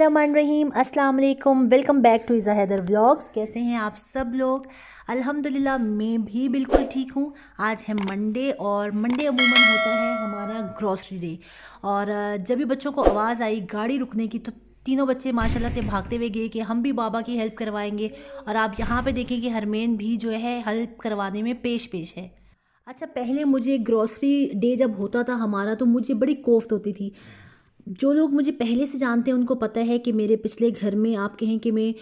रहीम अस्सलाम वालेकुम welcome back to Iza Haider vlogs कैसे हैं आप सब लोग अल्हम्दुलिल्लाह मैं भी बिल्कुल ठीक हूँ आज है मंडे और मंडे अमूमन होता है हमारा ग्रॉसरी डे और जब भी बच्चों को आवाज़ आई गाड़ी रुकने की तो तीनों बच्चे माशाल्लाह से भागते हुए गए कि हम भी बाबा की हेल्प करवाएंगे और आप यहाँ पर देखें कि हरमेन भी जो है हेल्प करवाने में पेश पेश है अच्छा पहले मुझे ग्रॉसरी डे जब होता था हमारा तो मुझे बड़ी कोफ्त होती थी जो लोग मुझे पहले से जानते हैं उनको पता है कि मेरे पिछले घर में आप कहें कि मैं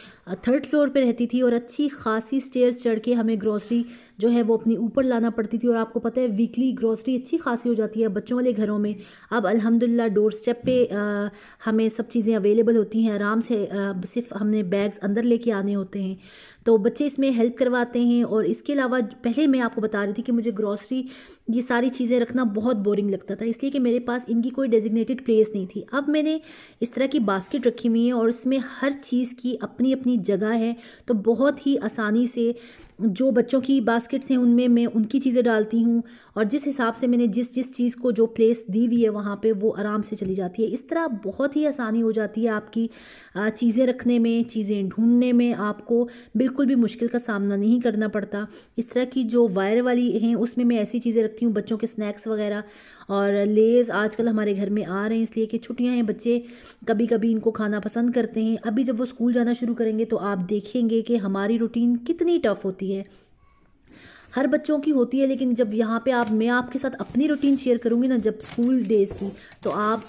थर्ड फ्लोर पे रहती थी और अच्छी खासी स्टेयर्स चढ़ के हमें ग्रॉसरी जो है वो अपनी ऊपर लाना पड़ती थी और आपको पता है वीकली ग्रॉसरी अच्छी खासी हो जाती है बच्चों वाले घरों में अब अल्हम्दुलिल्लाह डोर स्टेप पे आ, हमें सब चीज़ें अवेलेबल होती हैं आराम से आ, सिर्फ हमने बैग्स अंदर लेके आने होते हैं तो बच्चे इसमें हेल्प करवाते हैं और इसके अलावा पहले मैं आपको बता रही थी कि मुझे ग्रॉसरी ये सारी चीज़ें रखना बहुत बोरिंग लगता था इसलिए कि मेरे पास इनकी कोई डेजिग्नेटेड प्लेस नहीं थी अब मैंने इस तरह की बास्केट रखी हुई है और इसमें हर चीज़ की अपनी अपनी जगह है तो बहुत ही आसानी से जो बच्चों की बास्केट्स हैं उनमें मैं उनकी चीज़ें डालती हूँ और जिस हिसाब से मैंने जिस जिस चीज़ को जो प्लेस दी हुई है वहाँ पे वो आराम से चली जाती है इस तरह बहुत ही आसानी हो जाती है आपकी चीज़ें रखने में चीज़ें ढूंढने में आपको बिल्कुल भी मुश्किल का सामना नहीं करना पड़ता इस तरह की जो वायर वाली हैं उसमें मैं ऐसी चीज़ें रखती हूँ बच्चों के स्नैक्स वगैरह और लेज़ आजकल हमारे घर में आ रहे हैं इसलिए कि छुट्टियाँ हैं बच्चे कभी कभी इनको खाना पसंद करते हैं अभी जब वो स्कूल जाना शुरू करेंगे तो आप देखेंगे कि हमारी रूटीन कितनी टफ़ होती होती है हर बच्चों की होती है लेकिन जब यहाँ पे आप मैं आपके साथ अपनी रूटीन शेयर करूँगी ना जब स्कूल डेज़ की तो आप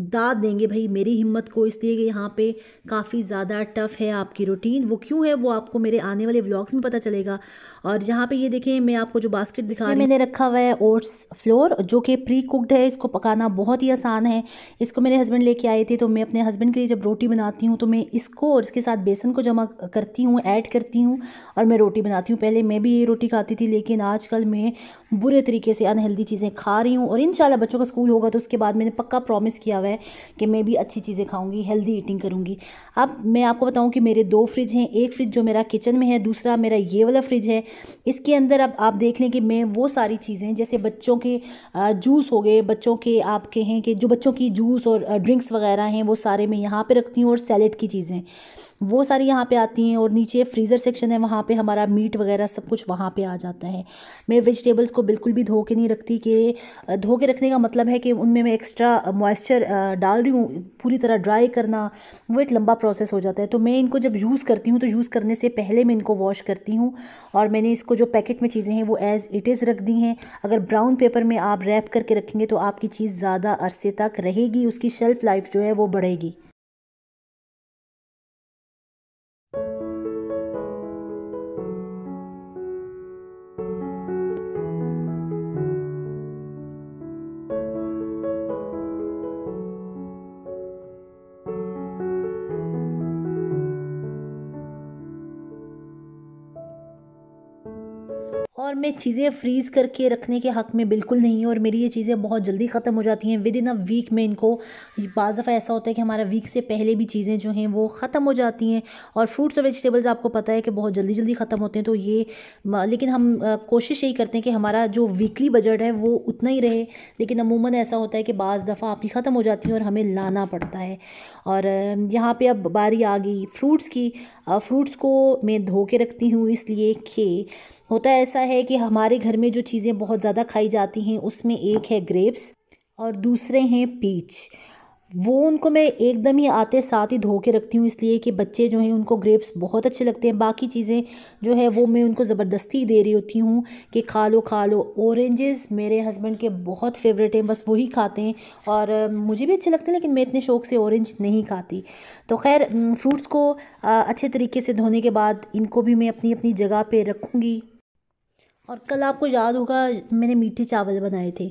दाद देंगे भाई मेरी हिम्मत को इसलिए कि यहाँ पे काफ़ी ज़्यादा टफ़ है आपकी रूटीन वो क्यों है वो आपको मेरे आने वाले व्लॉग्स में पता चलेगा और यहाँ पे ये देखें मैं आपको जो बास्केट दिखा रही मैंने रखा हुआ है ओट्स फ्लोर जो कि प्री कुकड है इसको पकाना बहुत ही आसान है इसको मेरे हस्बैंड लेके आए थे तो मैं अपने हस्बैंड के लिए जब रोटी बनाती हूँ तो मैं इसको और इसके साथ बेसन को जमा करती हूँ ऐड करती हूँ और मैं रोटी बनाती हूँ पहले मैं भी ये रोटी खाती थी लेकिन आज मैं बुरे तरीके से अनहेल्दी चीज़ें खा रही हूँ और इन बच्चों का स्कूल होगा तो उसके बाद मैंने पक्का प्रॉमिस किया हुआ है कि मैं भी अच्छी चीज़ें खाऊंगी हेल्दी ईटिंग करूँगी अब मैं आपको बताऊँ कि मेरे दो फ्रिज हैं एक फ्रिज जो मेरा किचन में है दूसरा मेरा ये वाला फ्रिज है इसके अंदर अब आप देख लें कि मैं वो सारी चीज़ें जैसे बच्चों के जूस हो गए बच्चों के आपके हैं कि जो बच्चों की जूस और ड्रिंक्स वगैरह हैं वो सारे मैं यहाँ पर रखती हूँ और सैलड की चीज़ें वो सारी यहाँ पे आती हैं और नीचे फ्रीज़र सेक्शन है वहाँ पे हमारा मीट वगैरह सब कुछ वहाँ पे आ जाता है मैं वेजिटेबल्स को बिल्कुल भी धो के नहीं रखती कि धो के रखने का मतलब है कि उनमें मैं एक्स्ट्रा मॉइस्चर डाल रही हूँ पूरी तरह ड्राई करना वो एक लंबा प्रोसेस हो जाता है तो मैं इनको जब यूज़ करती हूँ तो यूज़ करने से पहले मैं इनको वॉश करती हूँ और मैंने इसको जो पैकेट में चीज़ें हैं वो एज़ इट इज़ रख दी हैं अगर ब्राउन पेपर में आप रैप करके रखेंगे तो आपकी चीज़ ज़्यादा अरसे तक रहेगी उसकी शेल्फ़ लाइफ जो है वो बढ़ेगी और मैं चीज़ें फ्रीज़ करके रखने के हक़ में बिल्कुल नहीं हूँ और मेरी ये चीज़ें बहुत जल्दी ख़त्म हो जाती हैं विद इन अ वीक में इनको बज़ दफ़ा ऐसा होता है कि हमारा वीक से पहले भी चीज़ें जो हैं वो ख़त्म हो जाती हैं और फ्रूट्स और वेजिटेबल्स आपको पता है कि बहुत जल्दी जल्दी ख़त्म होते हैं तो ये लेकिन हम कोशिश यही करते हैं कि हमारा जो वीकली बजट है वो उतना ही रहे लेकिन अमूमन ऐसा होता है कि बज़ दफ़ा आपकी ख़त्म हो जाती है और हमें लाना पड़ता है और यहाँ पर अब बारी आ गई फ्रूट्स की फ्रूट्स को मैं धो के रखती हूँ इसलिए कि होता ऐसा है कि हमारे घर में जो चीज़ें बहुत ज़्यादा खाई जाती हैं उसमें एक है ग्रेप्स और दूसरे हैं पीच वो उनको मैं एकदम ही आते साथ ही धो के रखती हूँ इसलिए कि बच्चे जो हैं उनको ग्रेप्स बहुत अच्छे लगते हैं बाकी चीज़ें जो है वो मैं उनको ज़बरदस्ती दे रही होती हूँ कि खा लो खा लो औरेंजेस मेरे हस्बैंड के बहुत फेवरेट हैं बस वही खाते हैं और मुझे भी अच्छे लगते हैं लेकिन मैं इतने शौक़ से औरेंज नहीं खाती तो खैर फ्रूट्स को अच्छे तरीके से धोने के बाद इनको भी मैं अपनी अपनी जगह पर रखूँगी और कल आपको याद होगा मैंने मीठे चावल बनाए थे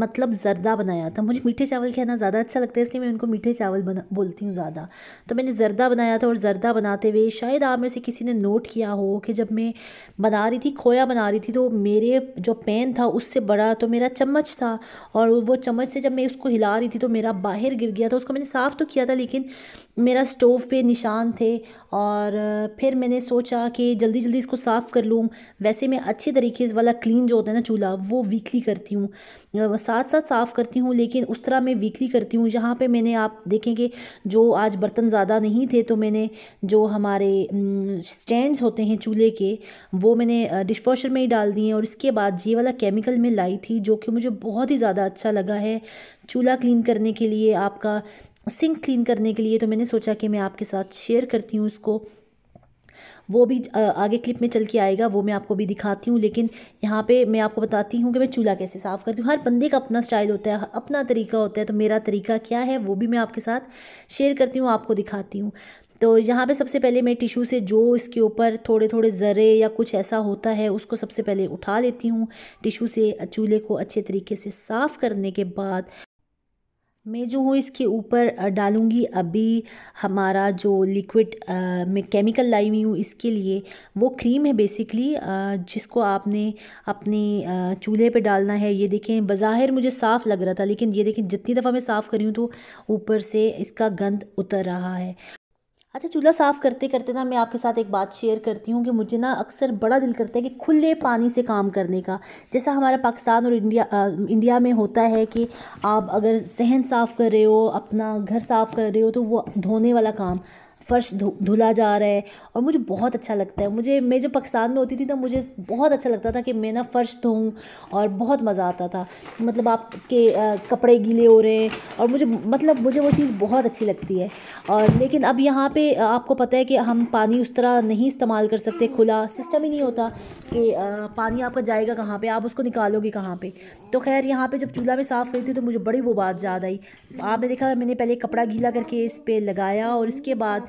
मतलब ज़रदा बनाया था मुझे मीठे चावल कहना ज़्यादा अच्छा लगता है इसलिए मैं उनको मीठे चावल बना बोलती हूँ ज़्यादा तो मैंने ज़रदा बनाया था और ज़रदा बनाते हुए शायद आप में से किसी ने नोट किया हो कि जब मैं बना रही थी खोया बना रही थी तो मेरे जो पेन था उससे बड़ा तो मेरा चम्मच था और वो चम्मच से जब मैं उसको हिला रही थी तो मेरा बाहर गिर गया था उसको मैंने साफ़ तो किया था लेकिन मेरा स्टोव पे निशान थे और फिर मैंने सोचा कि जल्दी जल्दी इसको साफ़ कर लूँ वैसे मैं अच्छे तरीके लीकेज वाला क्लीन जो होता है ना चूल्हा वो वीकली करती हूँ साथ साथ साफ़ करती हूँ लेकिन उस तरह मैं वीकली करती हूँ यहाँ पे मैंने आप देखें कि जो आज बर्तन ज़्यादा नहीं थे तो मैंने जो हमारे स्टैंड्स होते हैं चूल्हे के वो मैंने डिश वॉशर में ही डाल दिए और इसके बाद ये वाला केमिकल मैं लाई थी जो कि मुझे बहुत ही ज़्यादा अच्छा लगा है चूल्हा क्लीन करने के लिए आपका सिंक क्लीन करने के लिए तो मैंने सोचा कि मैं आपके साथ शेयर करती हूँ इसको वो भी आगे क्लिप में चल के आएगा वो मैं आपको भी दिखाती हूँ लेकिन यहाँ पे मैं आपको बताती हूँ कि मैं चूल्हा कैसे साफ़ करती हूँ हर बंदे का अपना स्टाइल होता है अपना तरीका होता है तो मेरा तरीका क्या है वो भी मैं आपके साथ शेयर करती हूँ आपको दिखाती हूँ तो यहाँ पे सबसे पहले मैं टिशू से जो इसके ऊपर थोड़े थोड़े ज़रे या कुछ ऐसा होता है उसको सबसे पहले उठा लेती हूँ टिशू से चूल्हे को अच्छे तरीके से साफ़ करने के बाद मैं जो हूँ इसके ऊपर डालूँगी अभी हमारा जो लिक्विड मैं केमिकल लाई हुई हूँ इसके लिए वो क्रीम है बेसिकली आ, जिसको आपने अपने चूल्हे पे डालना है ये देखें बाहिर मुझे साफ़ लग रहा था लेकिन ये देखें जितनी दफ़ा मैं साफ़ करी हूँ तो ऊपर से इसका गंद उतर रहा है अच्छा चूल्हा साफ़ करते करते ना मैं आपके साथ एक बात शेयर करती हूँ कि मुझे ना अक्सर बड़ा दिल करता है कि खुले पानी से काम करने का जैसा हमारा पाकिस्तान और इंडिया आ, इंडिया में होता है कि आप अगर सहन साफ़ कर रहे हो अपना घर साफ़ कर रहे हो तो वो धोने वाला काम फ़र्श धुला जा रहा है और मुझे बहुत अच्छा लगता है मुझे मैं जब पाकिस्तान में होती थी तो मुझे बहुत अच्छा लगता था कि मैं ना फ़र्श धोऊँ और बहुत मज़ा आता था मतलब आपके कपड़े गीले हो रहे हैं और मुझे मतलब मुझे वो चीज़ बहुत अच्छी लगती है और लेकिन अब यहाँ पे आपको पता है कि हम पानी उस तरह नहीं इस्तेमाल कर सकते खुला सिस्टम ही नहीं होता कि पानी आपका जाएगा कहाँ पर आप उसको निकालोगे कहाँ पर तो खैर यहाँ पर जब चूल्हा में साफ़ हुई थी तो मुझे बड़ी वो बात याद आई आपने देखा मैंने पहले कपड़ा गीला करके इस पर लगाया और इसके बाद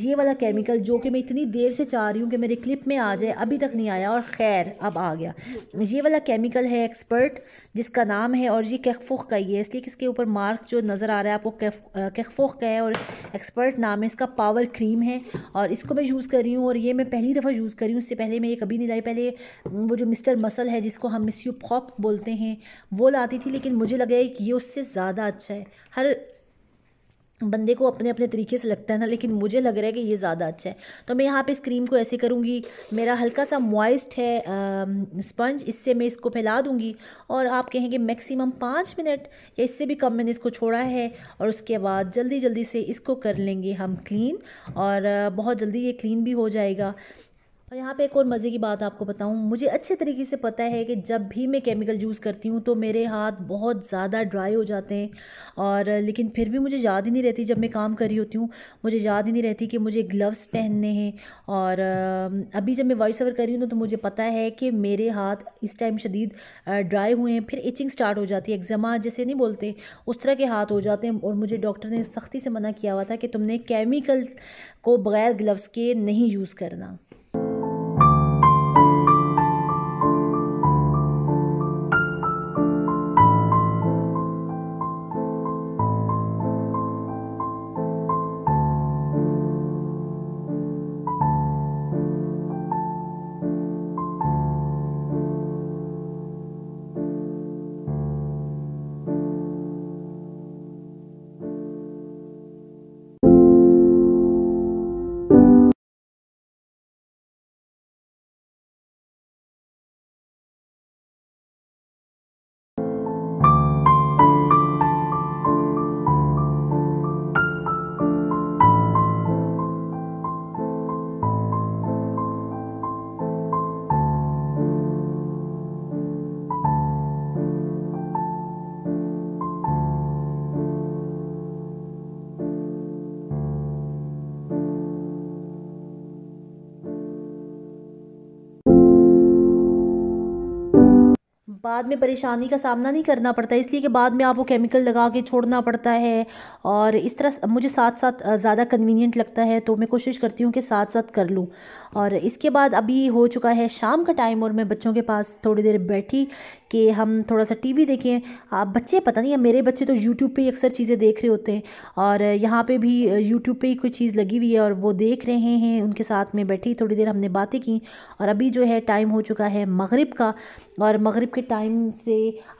ये वाला केमिकल जो कि मैं इतनी देर से चाह रही हूँ कि मेरे क्लिप में आ जाए अभी तक नहीं आया और खैर अब आ गया ये वाला केमिकल है एक्सपर्ट जिसका नाम है और ये कैफोख का ही है इसलिए कि इसके ऊपर मार्क जो नज़र आ रहा है आपको कैफोख का है और एक्सपर्ट नाम है इसका पावर क्रीम है और इसको मैं यूज़ कर रही हूँ और ये मैं पहली दफ़ा यूज़ कर रही हूँ इससे पहले मैं ये कभी नहीं लाई पहले वो जो मिस्टर मसल है जिसको हम मिस यू पॉप बोलते हैं वो लाती थी लेकिन मुझे लगा कि ये उससे ज़्यादा अच्छा है हर बंदे को अपने अपने तरीके से लगता है ना लेकिन मुझे लग रहा है कि ये ज़्यादा अच्छा है तो मैं यहाँ पे इस क्रीम को ऐसे करूँगी मेरा हल्का सा मॉइस्ट है स्पंज इससे मैं इसको फैला दूँगी और आप कहेंगे मैक्सिमम पाँच मिनट या इससे भी कम मैंने इसको छोड़ा है और उसके बाद जल्दी जल्दी से इसको कर लेंगे हम क्लीन और बहुत जल्दी ये क्लीन भी हो जाएगा और यहाँ पे एक और मज़े की बात आपको बताऊँ मुझे अच्छे तरीके से पता है कि जब भी मैं केमिकल यूज़ करती हूँ तो मेरे हाथ बहुत ज़्यादा ड्राई हो जाते हैं और लेकिन फिर भी मुझे याद ही नहीं रहती जब मैं काम कर रही होती हूँ मुझे याद ही नहीं रहती कि मुझे ग्लव्स पहनने हैं और अभी जब मैं वॉइस ओवर कर रही हूँ तो मुझे पता है कि मेरे हाथ इस टाइम शदीद ड्राई हुए हैं फिर इचिंग स्टार्ट हो जाती है एग्जामा जैसे नहीं बोलते उस तरह के हाथ हो जाते हैं और मुझे डॉक्टर ने सख्ती से मना किया हुआ था कि तुमने केमिकल को बग़ैर ग्लव्स के नहीं यूज़ करना बाद में परेशानी का सामना नहीं करना पड़ता इसलिए कि बाद में आपको केमिकल लगा के छोड़ना पड़ता है और इस तरह मुझे साथ साथ ज़्यादा कन्वीनियंट लगता है तो मैं कोशिश करती हूँ कि साथ साथ कर लूँ और इसके बाद अभी हो चुका है शाम का टाइम और मैं बच्चों के पास थोड़ी देर बैठी कि हम थोड़ा सा टी देखें आप बच्चे पता नहीं मेरे बच्चे तो यूट्यूब पर ही अक्सर चीज़ें देख रहे होते हैं और यहाँ पर भी यूट्यूब पर ही कोई चीज़ लगी हुई है और वो देख रहे हैं उनके साथ में बैठी थोड़ी देर हमने बातें की और अभी जो है टाइम हो चुका है मगरब का और मग़रब के टाइम से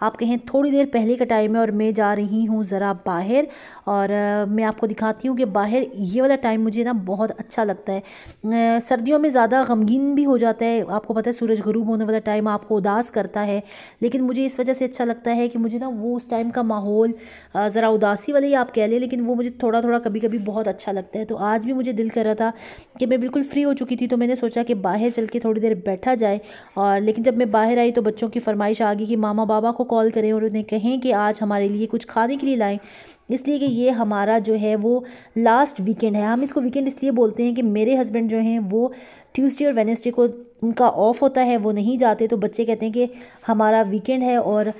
आप कहें थोड़ी देर पहले का टाइम है और मैं जा रही हूँ ज़रा बाहर और मैं आपको दिखाती हूँ कि बाहर ये वाला टाइम मुझे ना बहुत अच्छा लगता है सर्दियों में ज़्यादा गमगीन भी हो जाता है आपको पता है सूरज गरूब होने वाला टाइम आपको उदास करता है लेकिन मुझे इस वजह से अच्छा लगता है कि मुझे ना वो उस टाइम का माहौल ज़रा उदासी वाले ही आप कह लें लेकिन वो मुझे थोड़ा थोड़ा कभी कभी बहुत अच्छा लगता है तो आज भी मुझे दिल कर रहा था कि मैं बिल्कुल फ्री हो चुकी थी तो मैंने सोचा कि बाहर चल के थोड़ी देर बैठा जाए और लेकिन जब मैं बाहर आई तो बच्चों की फरमाइश शागी के मामा बाबा को कॉल करें और उन्हें कहें कि आज हमारे लिए कुछ खाने के लिए लाएं इसलिए कि ये हमारा जो है वो लास्ट वीकेंड है हम इसको वीकेंड इसलिए बोलते हैं कि मेरे हस्बैंड जो हैं वो ट्यूसडे और वेनसडे को उनका ऑफ होता है वो नहीं जाते तो बच्चे कहते हैं कि हमारा वीकेंड है और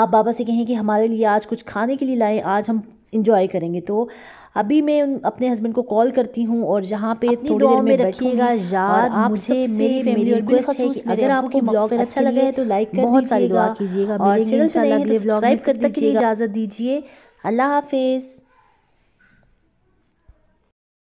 आप बाबा से कहें कि हमारे लिए आज कुछ खाने के लिए लाएँ आज हम इंजॉय करेंगे तो अभी मैं अपने हस्बैंड को कॉल करती हूँ और जहाँ पे इतनी देर में रखिएगा याद आप मुझे मेरी फैमिली और रिक्वेस्ट है कि अगर आपको ब्लॉग अच्छा लगा है तो लाइक कर बहुत सारी दुआ कीजिएगा और चैनल तो अगले ब्लॉग तक के लिए इजाज़त दीजिए अल्लाह हाफिज़